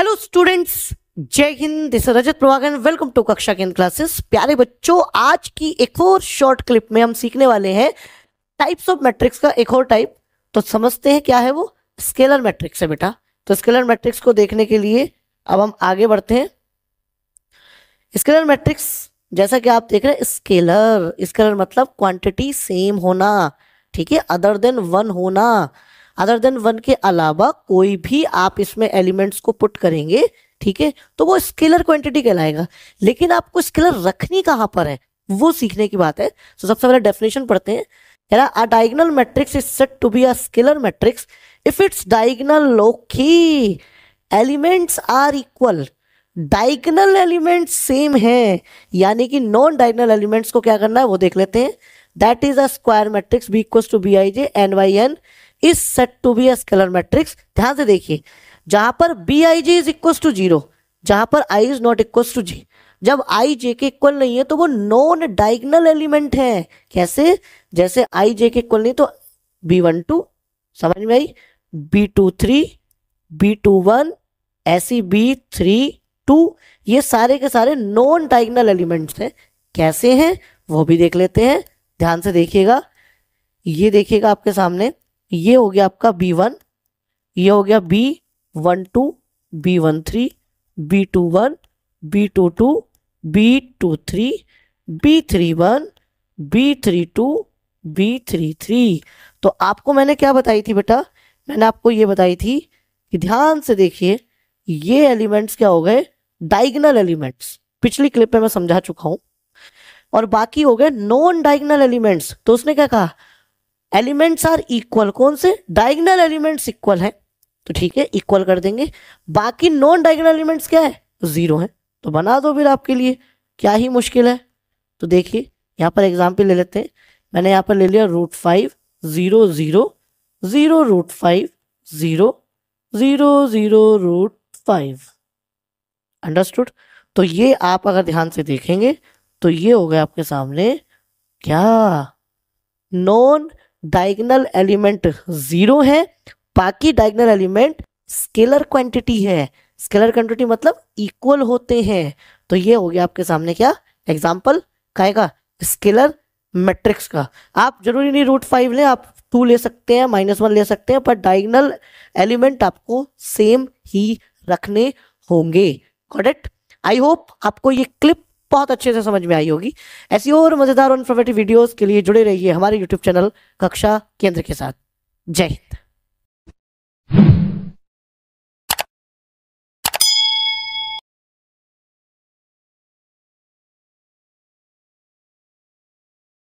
hello students जय हिंद this Rajat Prabhagan welcome to कक्षा के क्लासेस प्यारे बच्चों आज की एक और शॉर्ट क्लिप में हम सीखने वाले हैं टाइप्स ऑफ मैट्रिक्स का एक और टाइप तो समझते हैं क्या है वो स्केलर मैट्रिक्स है बेटा तो स्केलर मैट्रिक्स को देखने के लिए अब हम आगे बढ़ते हैं स्केलर मैट्रिक्स जैसा कि आप देख रहे हैं स्केलर स्केलर मतलब क्वांटिटी सेम होना ठीक है अदर देन वन होना अदर देन वन के अलावा कोई भी आप इसमें एलिमेंट्स को पुट करेंगे ठीक है तो वो स्केलर क्वांटिटी कहलाएगा लेकिन आपको स्केलर रखनी कहाँ पर है वो सीखने की बात है तो सबसे पहले डेफिनेशन पढ़ते हैं कह रहा diagonal matrix is said to be a scalar matrix if it's diagonal लोकी elements are equal diagonal elements same है यानी कि नॉन डायगनल एलिमेंट्स को क्या करना है वो देख लेते हैं that is a square matrix B equals to B I J N by N is said to be scalar matrix ध्यान से देखिए जहां पर B I J is equal to zero जहां पर I is not equal to J जब I जे के equal नहीं है तो वो नॉन डाइगनल एलिमेंट है कैसे जैसे आई जे के इक्वल नहीं तो बी वन टू समझ में आई B two three B two one ऐसी बी थ्री टू ये सारे के सारे नॉन डाइगनल एलिमेंट्स हैं कैसे हैं वो भी देख लेते हैं ध्यान से देखिएगा ये देखिएगा आपके सामने ये हो गया आपका बी वन ये हो गया B one two B one three B two one B two two B two three B three one B three two B three three तो आपको मैंने क्या बताई थी बेटा मैंने आपको ये बताई थी कि ध्यान से देखिए ये एलिमेंट्स क्या हो गए डाइगनल एलिमेंट्स पिछली क्लिप में मैं समझा चुका हूं और बाकी हो गए नॉन डाइगनल एलिमेंट्स तो उसने क्या कहा एलिमेंट्स आर इक्वल कौन से डायगनल एलिमेंट्स इक्वल है तो ठीक है इक्वल कर देंगे बाकी नॉन डायगनल एलिमेंट्स क्या है जीरो है तो बना दो फिर आपके लिए क्या ही मुश्किल है तो देखिए यहाँ पर एग्जाम्पल ले लेते हैं मैंने यहाँ पर ले लिया root five zero zero zero root five zero zero zero root five understood तो ये आप अगर ध्यान से देखेंगे तो ये हो गया आपके सामने क्या नॉन डायगनल एलिमेंट जीरो है बाकी डायगनल एलिमेंट स्केलर क्वांटिटी है स्केलर क्वांटिटी मतलब इक्वल होते हैं तो ये हो गया आपके सामने क्या एग्जाम्पल कहेगा स्केलर मैट्रिक्स का आप जरूरी नहीं रूट फाइव लें आप टू ले सकते हैं माइनस वन ले सकते हैं पर डायगनल एलिमेंट आपको सेम ही रखने होंगे करेक्ट आई होप आपको ये क्लिप बहुत अच्छे से समझ में आई होगी ऐसी और मज़ेदार और इन्फॉर्मेटिव वीडियोज़ के लिए जुड़े रहिए हमारे यूट्यूब चैनल कक्षा केंद्र के साथ जय हिंद